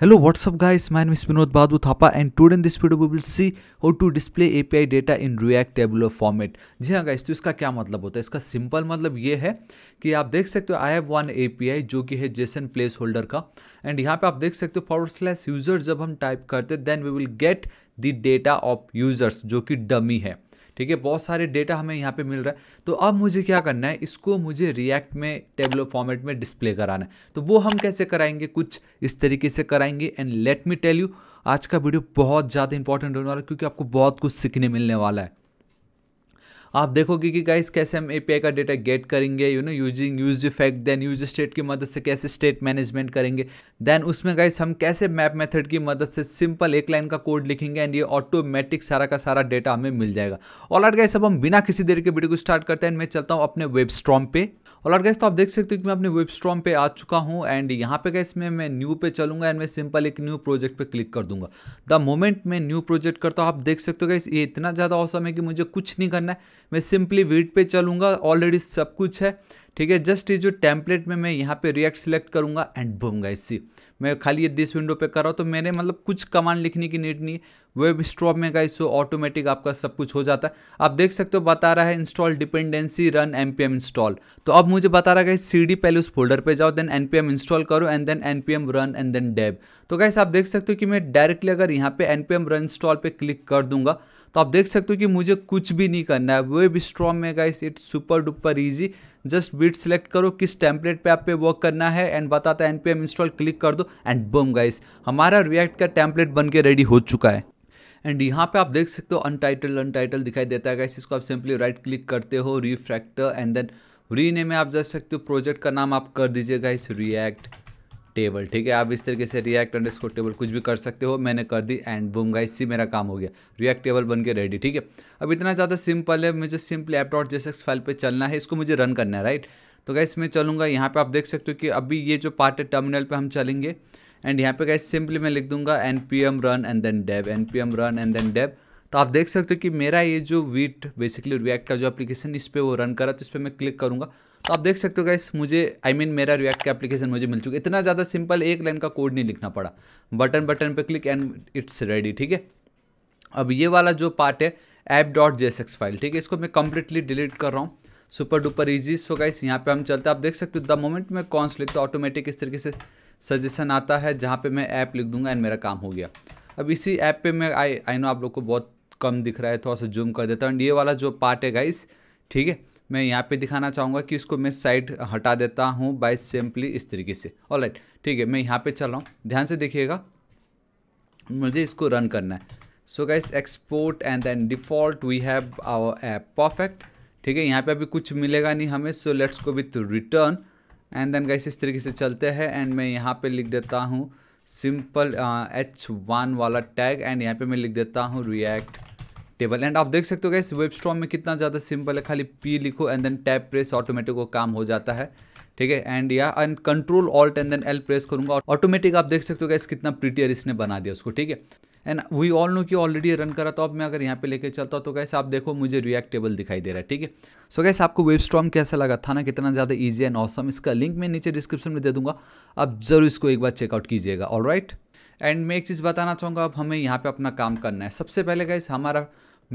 Hello what's up up, guys? My name is Vinod Badu Thapa, and today in this video, we will see how to display API data in React Tableau format जी हाँ guys तो इसका क्या मतलब होता है इसका simple मतलब ये है कि आप देख सकते हो I have one A P I जो कि है जेसन प्लेस होल्डर का एंड यहाँ पे आप देख सकते हो फॉरवर्ड स्लैश यूजर्स जब हम टाइप करते हैं then we will get the data of users जो कि डमी है ठीक है बहुत सारे डेटा हमें यहाँ पे मिल रहा है तो अब मुझे क्या करना है इसको मुझे रिएक्ट में टेबलो फॉर्मेट में डिस्प्ले कराना है तो वो हम कैसे कराएंगे कुछ इस तरीके से कराएंगे and let me tell you आज का वीडियो बहुत ज़्यादा इंपॉर्टेंट होने वाला है क्योंकि आपको बहुत कुछ सीखने मिलने वाला है आप देखोगे कि गाइस कैसे हम एपीआई का डेटा गेट करेंगे you know using use effect then use state की मदद से कैसे स्टेट मैनेजमेंट करेंगे देन उसमें गाइस हम कैसे मैप मेथड की मदद से सिंपल एक लाइन का कोड लिखेंगे एंड ये ऑटोमेटिक सारा का सारा डेटा हमें मिल जाएगा ऑल आर्ट गाइस अब हम बिना किसी देर के वीडियो को स्टार्ट करते हैं मैं चलता हूँ अपने वेब स्ट्रॉम पे और गैस तो आप देख सकते हो कि मैं अपने वेबस्ट्रॉम पे आ चुका हूँ एंड यहाँ पे गैस में मैं न्यू पे चलूँगा एंड मैं सिंपल एक न्यू प्रोजेक्ट पे क्लिक कर दूंगा द मोमेंट मैं न्यू प्रोजेक्ट करता हूँ आप देख सकते हो गैस ये इतना ज़्यादा औसम है कि मुझे कुछ नहीं करना है मैं सिंपली वेट पे चलूँगा ऑलरेडी सब कुछ है ठीक है जस्ट ये जो टेम्पलेट में मैं यहाँ पर रिएक्ट सिलेक्ट करूँगा एंड बूम इसी सी मैं खाली ये दिस विंडो पे कर रहा हूँ तो मैंने मतलब कुछ कमांड लिखने की नीड नहीं है वेब स्टॉप में का इसको ऑटोमेटिक आपका सब कुछ हो जाता है आप देख सकते हो बता रहा है install dependency run N install तो अब मुझे बता रहा है सी डी पहले उस फोल्डर पर जाओ देन एन इंस्टॉल करो and then N run and then dev तो गाइस आप देख सकते हो कि मैं डायरेक्टली अगर यहाँ पे एन रन इंस्टॉल पर क्लिक कर दूंगा तो आप देख सकते हो कि मुझे कुछ भी नहीं करना है वेब स्ट्रॉम में guys it's super duper easy just beat select करो किस टेम्पलेट पे आप पे वर्क करना है एंड बताता है एन इंस्टॉल क्लिक कर दो एंड बम गाइस हमारा रिएक्ट का टेम्पलेट बन के रेडी हो चुका है एंड यहाँ पे आप देख सकते हो अनटाइटल अनटाइटल दिखाई देता है गाइस इसको आप सिंपली राइट क्लिक करते हो रिफ्रैक्टर एंड देन रीनेम में आप जा सकते हो प्रोजेक्ट का नाम आप कर दीजिए गाइस रिएक्ट टेबल ठीक है आप इस तरीके से रिएक्ट स्कोर टेबल कुछ भी कर सकते हो मैंने कर दी एंड बूम गाइस सी मेरा काम हो गया रिएक्ट टेबल बन के रेडी ठीक है अब इतना ज़्यादा सिंपल है मुझे simple app dot JSX file पर चलना है इसको मुझे रन करना है राइट तो गाइस मैं चलूँगा यहाँ पर आप देख सकते हो कि अभी ये जो पार्ट है टर्मिनल पर हम चलेंगे एंड यहाँ पे गाइस सिंपली मैं लिख दूंगा N P M run and then dev N P M run and then dev तो आप देख सकते हो कि मेरा ये जो वीट बेसिकली रिएक्ट का जो एप्लीकेशन इस पर वो रन करा तो इस पर मैं क्लिक करूँगा तो आप देख सकते हो गाइस मुझे आई I मीन mean, मेरा रिएक्ट का एप्लीकेशन मुझे मिल चुका इतना ज़्यादा सिंपल एक लाइन का कोड नहीं लिखना पड़ा बटन बटन पे क्लिक एंड इट्स रेडी ठीक है अब ये वाला जो पार्ट है ऐप डॉट जे फाइल ठीक है इसको मैं कम्प्लीटली डिलीट कर रहा हूँ super duper easy so guys यहाँ पे हम चलते हैं आप देख सकते हो द मोमेंट में सा लिखता तो ऑटोमेटिक इस तरीके से सजेशन आता है जहाँ पे मैं ऐप लिख दूंगा एंड मेरा काम हो गया अब इसी ऐप पे मैं आई आई नो आप लोग को बहुत कम दिख रहा है थोड़ा सा जूम कर देता हूँ एंड ये वाला जो पार्ट है गाइस ठीक है मैं यहाँ पे दिखाना चाहूँगा कि इसको मैं साइड हटा देता हूँ बाय सिंपली इस तरीके से ऑल राइट ठीक है मैं यहाँ पे चल रहा हूँ ध्यान से देखिएगा मुझे इसको रन करना है so guys export and then default we have our app perfect ठीक है यहाँ पे अभी कुछ मिलेगा नहीं हमें so let's go with return and then guys इस तरीके से चलते हैं एंड मैं यहाँ पर लिख देता हूँ सिंपल एच वन वाला टैग एंड यहाँ पे मैं लिख देता हूँ रिएक्ट टेबल एंड आप देख सकते हो गैस वेबस्ट्रॉम में कितना ज़्यादा सिंपल है खाली पी लिखो and then tab press automatic वो काम हो जाता है ठीक है एंड या and control alt and then L press करूंगा और ऑटोमेटिक आप देख सकते हो गैस कितना प्रीटियर इसने बना दिया उसको ठीक है एंड वी ऑल नो कि ऑलरेडी रन करा तो अब मैं अगर यहाँ पे लेके चलता हूँ तो कैसे आप देखो मुझे रिएक्ट टेबल दिखाई दे रहा है ठीक है सो कैसे आपको वेब स्ट्रॉम कैसा लगा था ना कितना ज़्यादा ईजी एंड ऑसम इसका लिंक मैं नीचे डिस्क्रिप्शन में दे दूंगा आप जरूर इसको एक बार चेकआउट कीजिएगा ऑल राइट एंड मैं एक चीज़ बताना चाहूँगा अब हमें यहाँ पे अपना काम करना है सबसे पहले गैस हमारा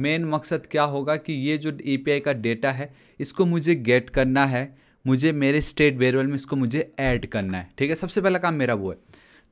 मेन मकसद क्या होगा कि ये जो ए का डेटा है इसको मुझे गेट करना है मुझे मेरे स्टेट बेरवल में इसको मुझे ऐड करना है ठीक है सबसे पहला काम मेरा वो है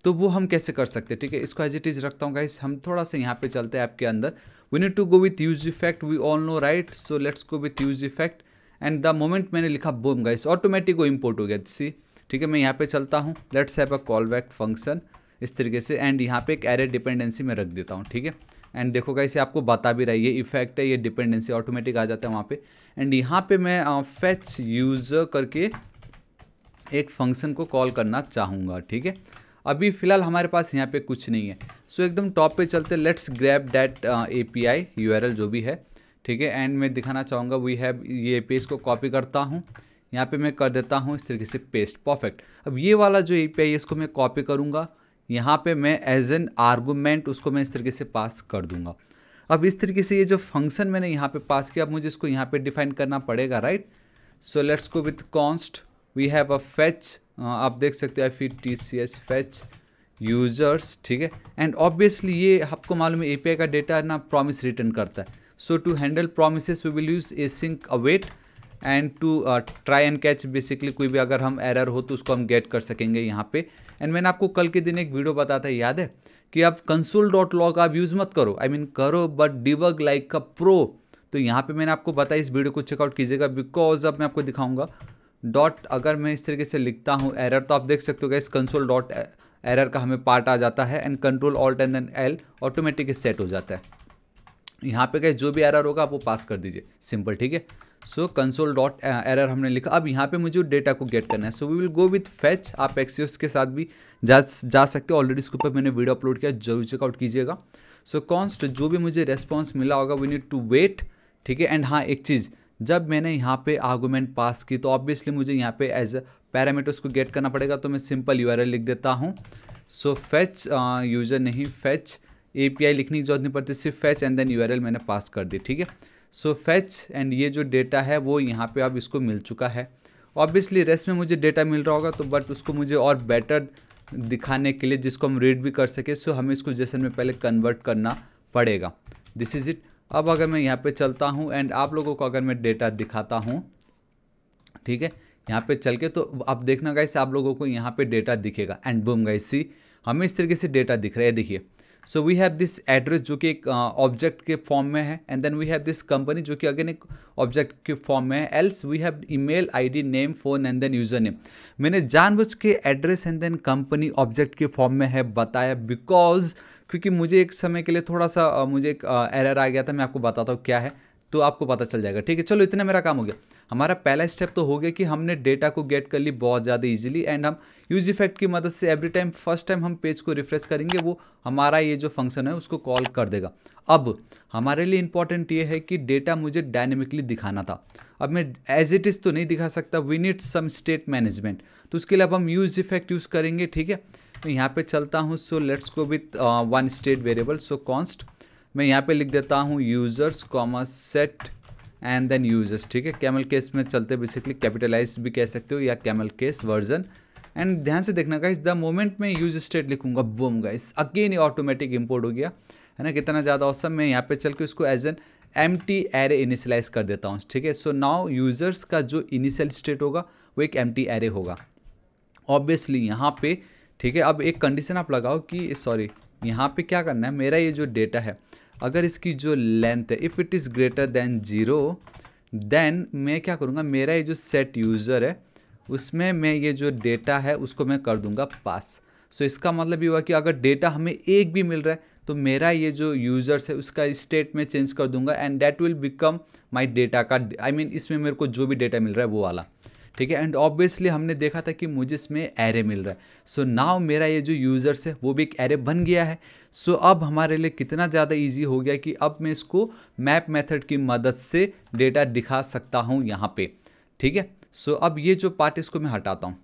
तो वो हम कैसे कर सकते हैं ठीक है इसको एज इट इज़ रखता हूँ गाइस हम थोड़ा सा यहाँ पे चलते हैं ऐप के अंदर we need to go with use effect we all know right so let's go with use effect and the moment मैंने लिखा बोम गाइस ऑटोमेटिक वो इम्पोर्ट हो गया सी ठीक है मैं यहाँ पे चलता हूँ let's have a call back function इस तरीके से एंड यहाँ पर एक एरे डिपेंडेंसी में रख देता हूँ ठीक है एंड देखो कैसे आपको बता भी रहा है ये इफेक्ट है ये डिपेंडेंसी ऑटोमेटिक आ जाता है वहाँ पे एंड यहाँ पे मैं फेच uh, यूज़ करके एक फंक्शन को कॉल करना चाहूँगा ठीक है अभी फ़िलहाल हमारे पास यहाँ पे कुछ नहीं है सो so, एकदम टॉप पे चलते let's grab that A P I U R L जो भी है ठीक है एंड मैं दिखाना चाहूँगा वी हैव ये पेज को कॉपी करता हूँ यहाँ पे मैं कर देता हूँ इस तरीके से पेस्ट परफेक्ट अब ये वाला जो ए पी आई है इसको मैं कॉपी करूँगा यहाँ पे मैं एज एन आर्गूमेंट उसको मैं इस तरीके से पास कर दूंगा अब इस तरीके से ये जो फंक्शन मैंने यहाँ पे पास किया अब मुझे इसको यहाँ पे डिफाइन करना पड़ेगा right so let's go with const we have a fetch आप देख सकते हो फिर T C S fetch users ठीक है एंड ऑब्वियसली ये आपको मालूम है ए का डेटा ना प्रॉमिस रिटर्न करता है so to handle promise we will use async await and to try and catch basically कोई भी अगर हम एरर हो तो उसको हम गेट कर सकेंगे यहाँ पे एंड मैंने आपको कल के दिन एक वीडियो बताया था याद है कि आप कंसोल डॉट लॉ का आप यूज़ मत करो आई I मीन mean, करो बट डिबग लाइक का प्रो तो यहाँ पे मैंने आपको बताया इस वीडियो को चेकआउट कीजिएगा बिकॉज अब मैं आपको दिखाऊंगा डॉट अगर मैं इस तरीके से लिखता हूँ एरर तो आप देख सकते हो इस कंसोल डॉट एरर का हमें पार्ट आ जाता है and control alt and then L automatic set हो जाता है यहाँ पे कैसे जो भी एरर होगा आप वो पास कर दीजिए सिंपल ठीक है सो कंसोल डॉट एरर हमने लिखा अब यहाँ पे मुझे डेटा को गेट करना है so we will go with fetch आप एक्सियोस के साथ भी जा जा सकते हो ऑलरेडी इसके ऊपर मैंने वीडियो अपलोड किया जरूर चेकआउट कीजिएगा सो so, कॉन्स्ट जो भी मुझे रेस्पॉन्स मिला होगा वी नीड टू वेट ठीक है एंड हाँ एक चीज़ जब मैंने यहाँ पे आर्गूमेंट पास की तो ऑब्वियसली मुझे यहाँ पे एज पैरामीटर्स को गेट करना पड़ेगा तो मैं सिंपल यू लिख देता हूँ सो फैच यूज़र नहीं फैच ए लिखने की जरूरत नहीं पड़ती सिर्फ फैच एंड देन यू मैंने पास कर दी ठीक है सो फैच एंड ये जो डेटा है वो यहाँ पे अब इसको मिल चुका है ऑब्वियसली रेस्ट में मुझे डेटा मिल रहा होगा तो बट उसको मुझे और बेटर दिखाने के लिए जिसको हम रीड भी कर सके सो हमें इसको जैसन में पहले कन्वर्ट करना पड़ेगा दिस इज़ इट अब अगर मैं यहाँ पे चलता हूँ एंड आप लोगों को अगर मैं डेटा दिखाता हूँ ठीक है यहाँ पे चल के तो आप देखना गाइस आप लोगों को यहाँ पे डेटा दिखेगा एंड बूम गाइस सी हमें इस तरीके से डेटा दिख रहा है देखिए so we have this address जो कि एक ऑब्जेक्ट uh, के फॉर्म में है and then we have this company जो कि अगेन एक ऑब्जेक्ट के फॉर्म में है else we have email ID name phone and then user name मैंने जानबूझ के address and then company object के फॉर्म में है बताया बिकॉज क्योंकि मुझे एक समय के लिए थोड़ा सा uh, मुझे एक एरर uh, आ गया था मैं आपको बताता हूँ क्या है तो आपको पता चल जाएगा ठीक है चलो इतना मेरा काम हो गया हमारा पहला स्टेप तो हो गया कि हमने डेटा को गेट कर ली बहुत ज़्यादा इजीली एंड हम यूज इफेक्ट की मदद से एवरी टाइम फर्स्ट टाइम हम पेज को रिफ्रेश करेंगे वो हमारा ये जो फंक्शन है उसको कॉल कर देगा अब हमारे लिए इंपॉर्टेंट ये है कि डेटा मुझे डायनेमिकली दिखाना था अब मैं एज इट इज़ तो नहीं दिखा सकता we need some state management तो उसके लिए अब हम यूज इफेक्ट यूज़ करेंगे ठीक है तो uh, मैं यहाँ पर चलता हूँ so let's go with one state variable so const मैं यहाँ पर लिख देता हूँ users commerce set and then users ठीक है कैमल केस में चलते बेसिकली कैपिटलाइज भी कह सकते हो या कैमल केस वर्जन एंड ध्यान से देखना गाइस द मोमेंट में यूज स्टेट लिखूंगा boom guys again automatic import हो गया है ना कितना ज़्यादा औसम मैं यहाँ पे चल के उसको as an empty array initialise कर देता हूँ ठीक है सो नाउ यूज़र्स का जो इनिशियल स्टेट होगा वो एक एम टी एरे होगा ऑब्वियसली यहाँ पे ठीक है अब एक कंडीशन आप लगाओ कि सॉरी यहाँ पे क्या करना है मेरा ये जो डेटा है अगर इसकी जो लेंथ है if it is greater than zero then मैं क्या करूँगा मेरा ये जो सेट यूज़र है उसमें मैं ये जो डेटा है उसको मैं कर दूँगा पास सो so, इसका मतलब ये हुआ कि अगर डेटा हमें एक भी मिल रहा है तो मेरा ये जो यूज़र्स है उसका स्टेट में चेंज कर दूंगा and that will become my data का आई I मीन mean, इसमें मेरे को जो भी डेटा मिल रहा है वो वाला ठीक है एंड ऑब्वियसली हमने देखा था कि मुझे इसमें एरे मिल रहा है सो so नाव मेरा ये जो यूज़र्स है वो भी एक एरे बन गया है सो so अब हमारे लिए कितना ज़्यादा ईजी हो गया कि अब मैं इसको मैप मैथड की मदद से डेटा दिखा सकता हूँ यहाँ पर ठीक है सो अब ये जो पार्ट इसको मैं हटाता हूँ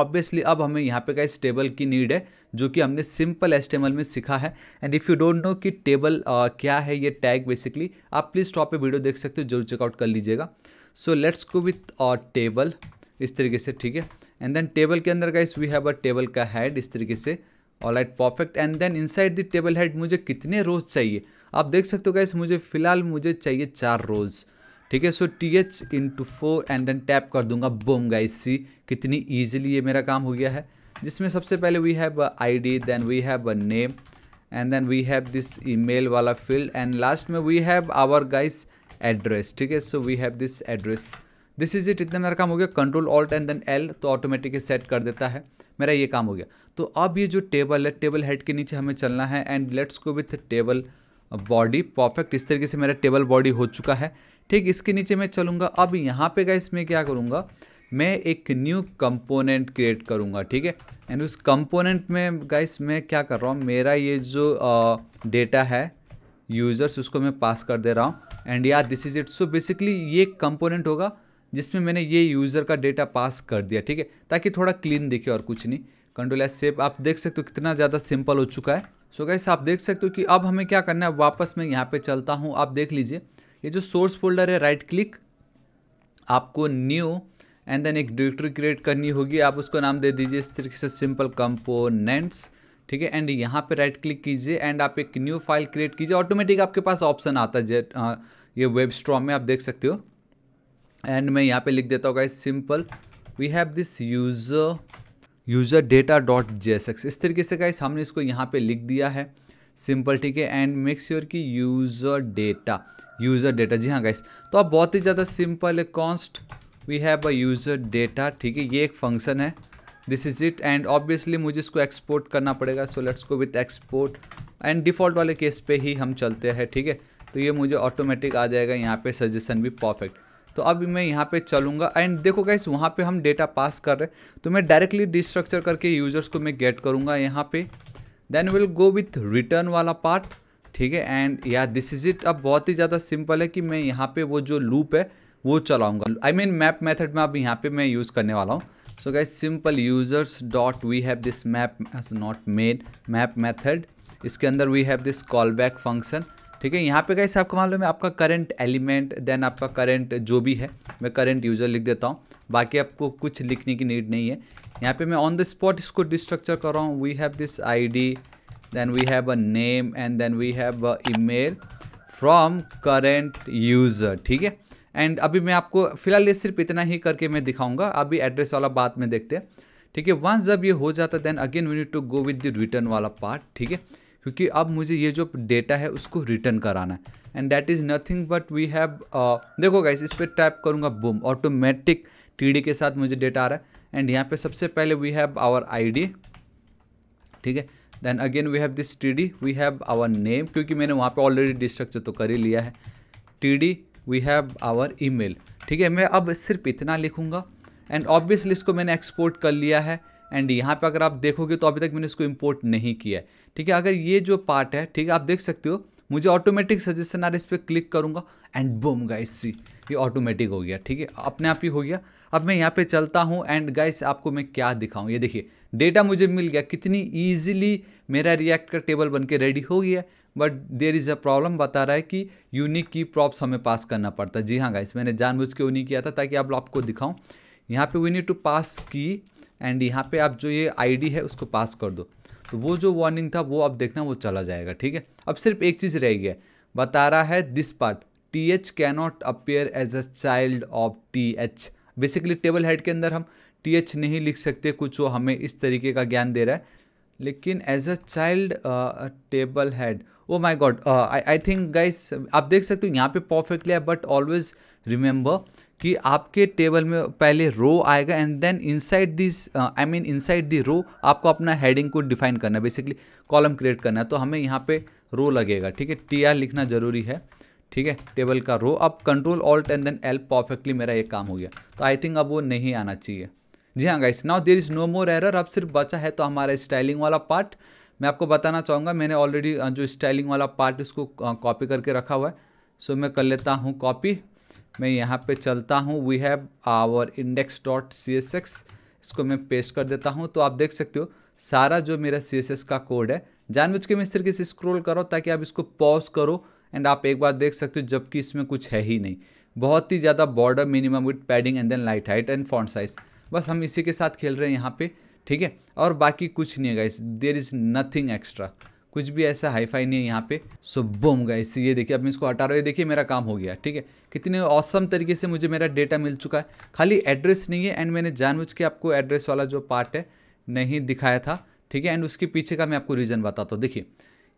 ऑब्वियसली अब हमें यहाँ पे का इस टेबल की नीड है जो कि हमने सिंपल एस में सीखा है and if you don't know कि टेबल uh, क्या है ये टैग बेसिकली आप प्लीज़ टॉप पे वीडियो देख सकते हो जरूर चेकआउट कर लीजिएगा सो लेट्स गो विथ और टेबल इस तरीके से ठीक है एंड देन टेबल के अंदर का इस वी हैव अ टेबल का हेड इस तरीके से all at perfect and then inside the table head मुझे कितने रोज चाहिए आप देख सकते हो गाइस मुझे फिलहाल मुझे चाहिए चार रोज़ ठीक है so T H into four and then tap कर दूंगा बोम गाइस सी कितनी ईजिली ये मेरा काम हो गया है जिसमें सबसे पहले we have I D then we have a name and then we have this email वाला फील्ड एंड लास्ट में we have our guys address ठीक है so we have this address this is it इतना मेरा काम हो गया control alt and then L तो ऑटोमेटिकली सेट कर देता है मेरा ये काम हो गया तो अब ये जो टेबल है टेबल हेड के नीचे हमें चलना है and let's go with table body perfect इस तरीके से मेरा टेबल बॉडी हो चुका है ठीक इसके नीचे मैं चलूँगा अब यहाँ पे गाइस मैं क्या करूँगा मैं एक न्यू कंपोनेंट क्रिएट करूँगा ठीक है एंड उस कंपोनेंट में गाइस मैं क्या कर रहा हूँ मेरा ये जो डेटा है यूज़र्स उसको मैं पास कर दे रहा हूँ and yeah this is it so basically ये कंपोनेंट होगा जिसमें मैंने ये यूज़र का डेटा पास कर दिया ठीक है ताकि थोड़ा क्लीन दिखे और कुछ नहीं कंट्रोल एस सेप आप देख सकते हो कितना ज़्यादा सिंपल हो चुका है सो so गैस आप देख सकते हो कि अब हमें क्या करना है वापस मैं यहाँ पे चलता हूँ आप देख लीजिए ये जो सोर्स फोल्डर है राइट क्लिक आपको न्यू एंड देन एक डायरेक्टरी क्रिएट करनी होगी आप उसको नाम दे दीजिए इस तरीके से सिंपल कंपोनेंट्स ठीक है एंड यहाँ पे राइट क्लिक कीजिए एंड आप एक न्यू फाइल क्रिएट कीजिए ऑटोमेटिक आपके पास ऑप्शन आता है हाँ, ये वेब स्ट्रॉम में आप देख सकते हो एंड मैं यहाँ पे लिख देता हूँ guys simple we have this user user data dot J इस तरीके से गाइस हमने इसको यहाँ पे लिख दिया है सिंपल ठीक है एंड मेक श्योर की यूज़र डेटा यूज़र डेटा जी हाँ गाइस तो आप बहुत ही ज़्यादा सिंपल है const we have a user data ठीक है ये एक फंक्शन है this is it and obviously मुझे इसको एक्सपोर्ट करना पड़ेगा so let's go with export and default वाले केस पे ही हम चलते हैं ठीक है तो ये मुझे ऑटोमेटिक आ जाएगा यहाँ पे सजेशन भी परफेक्ट तो अब मैं यहाँ पे चलूँगा एंड देखो गाइस वहाँ पे हम डेटा पास कर रहे हैं तो मैं डायरेक्टली डिस्ट्रक्चर करके यूजर्स को मैं गेट करूँगा यहाँ पे then will go with return वाला पार्ट ठीक है and yeah this is it अब बहुत ही ज़्यादा सिंपल है कि मैं यहाँ पे वो जो लूप है वो चलाऊँगा आई मीन मैप मैथड में अब यहाँ पर मैं यूज़ करने वाला हूँ सो guys simple users dot we have this map not made map method इसके अंदर we have this call back function ठीक है यहाँ पे गाइस आपको लो मैं आपका करंट एलिमेंट देन आपका करंट जो भी है मैं करंट यूज़र लिख देता हूँ बाकी आपको कुछ लिखने की नीड नहीं है यहाँ पे मैं ऑन द स्पॉट इसको डिस्ट्रक्चर कर रहा हूँ we have this I D then we have a name and then we have a email from current user ठीक है एंड अभी मैं आपको फिलहाल ये सिर्फ इतना ही करके मैं दिखाऊंगा अभी एड्रेस वाला बात में देखते हैं ठीक है वंस जब ये हो जाता then again we need to go with the return वाला पार्ट ठीक है क्योंकि अब मुझे ये जो डेटा है उसको रिटर्न कराना है and that is nothing but we have देखो गाइस इस पर टाइप करूँगा बुम ऑटोमेटिक टी के साथ मुझे डेटा आ रहा है एंड यहाँ पे सबसे पहले वी हैव आवर आई ठीक है then again we have this T D we have our name क्योंकि मैंने वहाँ पे ऑलरेडी डिस्ट्रक्चर तो कर ही लिया है T D we have our email ठीक है मैं अब सिर्फ इतना लिखूँगा एंड ऑब्वियसली इसको मैंने एक्सपोर्ट कर लिया है एंड यहाँ पे अगर आप देखोगे तो अभी तक मैंने इसको इम्पोर्ट नहीं किया है ठीक है अगर ये जो पार्ट है ठीक है आप देख सकते हो मुझे ऑटोमेटिक सजेशन आ रहा है इस पर क्लिक करूँगा एंड बूम गाइस सी ये ऑटोमेटिक हो गया ठीक है अपने आप ही हो गया अब मैं यहाँ पे चलता हूँ एंड गाइस आपको मैं क्या दिखाऊँ ये देखिए डेटा मुझे मिल गया कितनी ईजिली मेरा रिएक्ट का टेबल बन के रेडी हो गया but there is a problem बता रहा है कि यूनिक की प्रॉप्स हमें पास करना पड़ता है जी हाँ गाइस मैंने जानबूझ के यूनिक किया था ताकि आप आपको दिखाऊँ यहाँ पे वी नीड टू पास की एंड यहाँ पे आप जो ये आईडी है उसको पास कर दो तो वो जो वार्निंग था वो अब देखना वो चला जाएगा ठीक है अब सिर्फ एक चीज़ रह गया बता रहा है this part T H cannot appear as a child of T H basically table head के अंदर हम टी एच नहीं लिख सकते कुछ वो हमें इस तरीके का ज्ञान दे रहा है लेकिन as a child table head oh my god I think guys आप देख सकते हो यहाँ पे परफेक्टली है बट ऑलवेज रिमेंबर कि आपके टेबल में पहले रो आएगा and then inside this I mean inside the row आपको अपना हेडिंग को डिफाइन करना है बेसिकली कॉलम क्रिएट करना है तो हमें यहाँ पे रो लगेगा ठीक है टी आर लिखना ज़रूरी है ठीक है टेबल का रो अब control alt and then L perfectly मेरा ये काम हो गया तो आई थिंक अब वो नहीं आना चाहिए जी हाँ guys now there is no more error अब सिर्फ बचा है तो हमारा स्टाइलिंग वाला पार्ट मैं आपको बताना चाहूँगा मैंने ऑलरेडी जो स्टाइलिंग वाला पार्ट इसको कॉपी करके रखा हुआ है सो मैं कर लेता हूँ कॉपी मैं यहाँ पे चलता हूँ we have our index dot C S X इसको मैं पेस्ट कर देता हूँ तो आप देख सकते हो सारा जो मेरा सी एस एस का कोड है जानबूझ के मैं इस तरीके से स्क्रोल करो ताकि आप इसको पॉज करो एंड आप एक बार देख सकते हो जबकि इसमें कुछ है ही नहीं बहुत ही ज़्यादा border minimum with padding and then light height and font size बस हम इसी के साथ खेल रहे हैं यहाँ पर ठीक है और बाकी कुछ नहीं है guys there is nothing extra कुछ भी ऐसा हाईफाई नहीं है यहाँ पे सो बोम गाइस ये देखिए अब मैं इसको हटा रहा हूँ देखिए मेरा काम हो गया ठीक है कितने औसम तरीके से मुझे मेरा डेटा मिल चुका है खाली एड्रेस नहीं है एंड मैंने जानबूझ के आपको एड्रेस वाला जो पार्ट है नहीं दिखाया था ठीक है एंड उसके पीछे का मैं आपको रीज़न बताता हूँ देखिए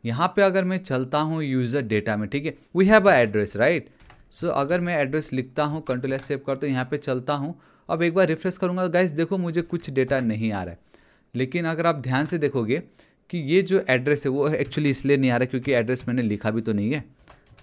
यहाँ पे अगर मैं चलता हूँ यूज़र डेटा में ठीक है we have a address right so अगर मैं एड्रेस लिखता हूँ कंट्रोल एस सेव करता हूँ यहाँ पे चलता हूँ अब एक बार रिफ्रेश करूँगा गाइस देखो मुझे कुछ डेटा नहीं आ रहा है लेकिन अगर आप ध्यान से देखोगे कि ये जो एड्रेस है वो एक्चुअली इसलिए नहीं आ रहा क्योंकि एड्रेस मैंने लिखा भी तो नहीं है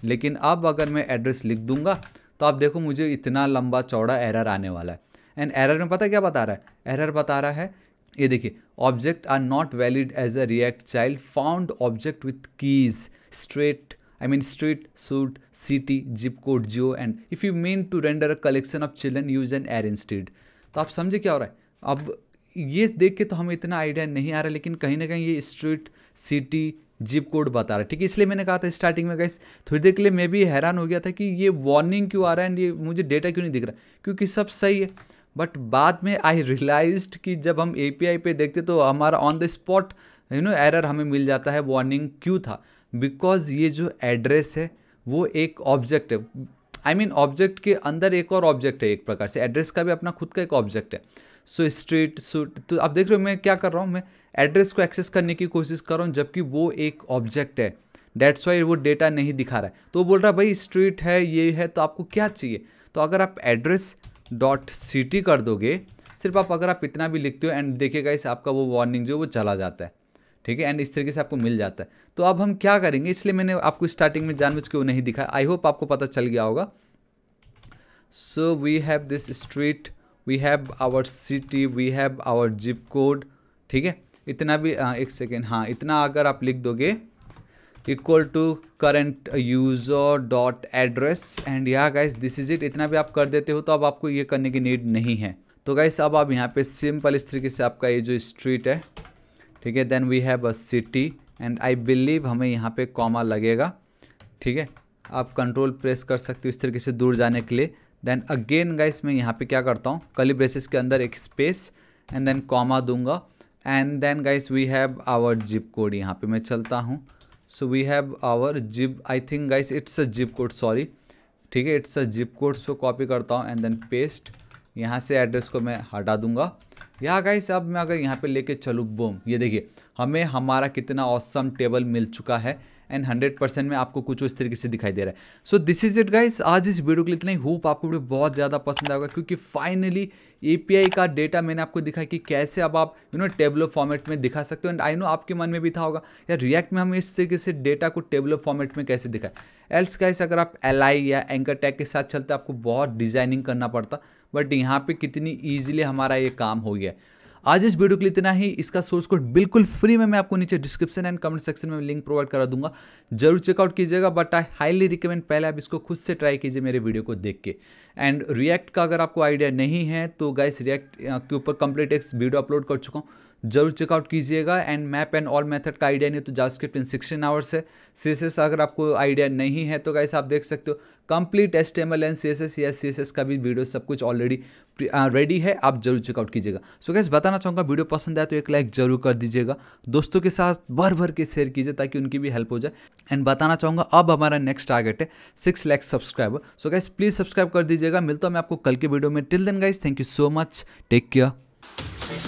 लेकिन अब अगर मैं एड्रेस लिख दूंगा तो आप देखो मुझे इतना लंबा चौड़ा एरर आने वाला है एंड एरर में पता क्या बता रहा है एरर बता रहा है ये देखिए object are not valid as a React child found object with keys straight I mean street, suit, city, zip code, geo and if you mean to render a collection of children use an array instead. तो आप समझे क्या हो रहा है अब ये देख के तो हमें इतना आइडिया नहीं आ रहा लेकिन कहीं ना कहीं ये स्ट्रीट सिटी जिप कोड बता रहा है ठीक है इसलिए मैंने कहा था स्टार्टिंग में गाइस थोड़ी देर के लिए मैं भी हैरान हो गया था कि ये वार्निंग क्यों आ रहा है एंड ये मुझे डेटा क्यों नहीं दिख रहा क्योंकि सब सही है बट बाद में आई रियलाइज कि जब हम ए पे देखते तो हमारा on the spot you know error हमें मिल जाता है वार्निंग क्यों था बिकॉज ये जो एड्रेस है वो एक ऑब्जेक्ट है आई मीन ऑब्जेक्ट के अंदर एक और ऑब्जेक्ट है एक प्रकार से एड्रेस का भी अपना खुद का एक ऑब्जेक्ट है सो स्ट्रीट सूट तो आप देख रहे हो मैं क्या कर रहा हूँ मैं एड्रेस को एक्सेस करने की कोशिश कर रहा हूँ जबकि वो एक ऑब्जेक्ट है डेट्स वाई वो डेटा नहीं दिखा रहा है तो वो बोल रहा है भाई स्ट्रीट है ये है तो आपको क्या चाहिए तो अगर आप एड्रेस डॉट सिटी कर दोगे सिर्फ आप अगर आप इतना भी लिखते हो एंड देखिएगा इस आपका वो वार्निंग जो वो चला जाता है ठीक है एंड इस तरीके से आपको मिल जाता है तो अब हम क्या करेंगे इसलिए मैंने आपको स्टार्टिंग में जानबूझ क्यों नहीं दिखाया आई होप आपको पता चल गया होगा so we have this street we have our city we have our zip code ठीक है इतना भी आ, हाँ, एक सेकेंड हाँ इतना अगर आप लिख दोगे equal to current user dot address and yeah guys this is it इतना भी आप कर देते हो तो अब आपको ये करने की नीड नहीं है तो गाइस अब आप यहाँ पे सिंपल इस तरीके से आपका ये जो स्ट्रीट है ठीक है then we have a city and I believe हमें यहाँ पे कॉमा लगेगा ठीक है आप कंट्रोल प्रेस कर सकते हो इस तरीके से दूर जाने के लिए देन अगेन गाइस मैं यहाँ पे क्या करता हूँ कली ब्रेसिस के अंदर एक स्पेस एंड देन कॉमा दूंगा and then guys we have our zip code यहाँ पे मैं चलता हूँ so we have our zip I think guys it's a zip code sorry ठीक है it's a zip code so copy करता हूँ एंड देन पेस्ट यहाँ से एड्रेस को मैं हटा दूंगा या गाइस अब मैं अगर यहाँ पे लेके चलूँ बोम ये देखिए हमें हमारा कितना औसम टेबल मिल चुका है एंड हंड्रेड परसेंट में आपको कुछ इस तरीके से दिखाई दे रहा है so this is it guys आज इस वीडियो के लिए इतना ही होप आपको वीडियो बहुत ज़्यादा पसंद आएगा क्योंकि फाइनली एपीआई का डेटा मैंने आपको दिखाया कि कैसे अब आप यू नो टेबलो फॉर्मेट में दिखा सकते हो एंड आई नो आपके मन में भी था होगा या रिएक्ट में हम इस तरीके से डेटा को टेबलो फॉर्मेट में कैसे दिखाए एल्स गाइस अगर आप एल या एंकर टैग के साथ चलते आपको बहुत डिजाइनिंग करना पड़ता बट यहाँ पे कितनी ईजिली हमारा ये काम हो गया आज इस वीडियो के लिए इतना ही इसका सोर्स कोड बिल्कुल फ्री में मैं आपको नीचे डिस्क्रिप्शन एंड कमेंट सेक्शन में लिंक प्रोवाइड करा दूंगा जरूर चेकआउट कीजिएगा बट आई हाईली रिकमेंड पहले आप इसको खुद से ट्राई कीजिए मेरे वीडियो को देख के एंड रिएक्ट का अगर आपको आइडिया नहीं है तो गाइस रिएक्ट के ऊपर कंप्लीट एक वीडियो अपलोड कर चुका हूँ जरूर चेकआउट कीजिएगा and map and all method का आइडिया नहीं तो जावास्क्रिप्ट इन सिक्सटीन आवर्स है सी अगर आपको आइडिया नहीं है तो कैसे आप देख सकते हो complete S T M L and C S S या सी एस एस का भी वीडियो सब कुछ ऑलरेडी रेडी है आप जरूर चेकआउट कीजिएगा सो कैसे गैस बताना चाहूँगा वीडियो पसंद आया तो एक लाइक जरूर कर दीजिएगा दोस्तों के साथ भर भर के शेयर कीजिए ताकि उनकी भी हेल्प हो जाए एंड बताना चाहूँगा अब हमारा नेक्स्ट टारगेट है six lakhs subscriber so guys please subscribe कर दीजिएगा मिलता हूँ मैं आपको कल के वीडियो में till then guys thank you so much take care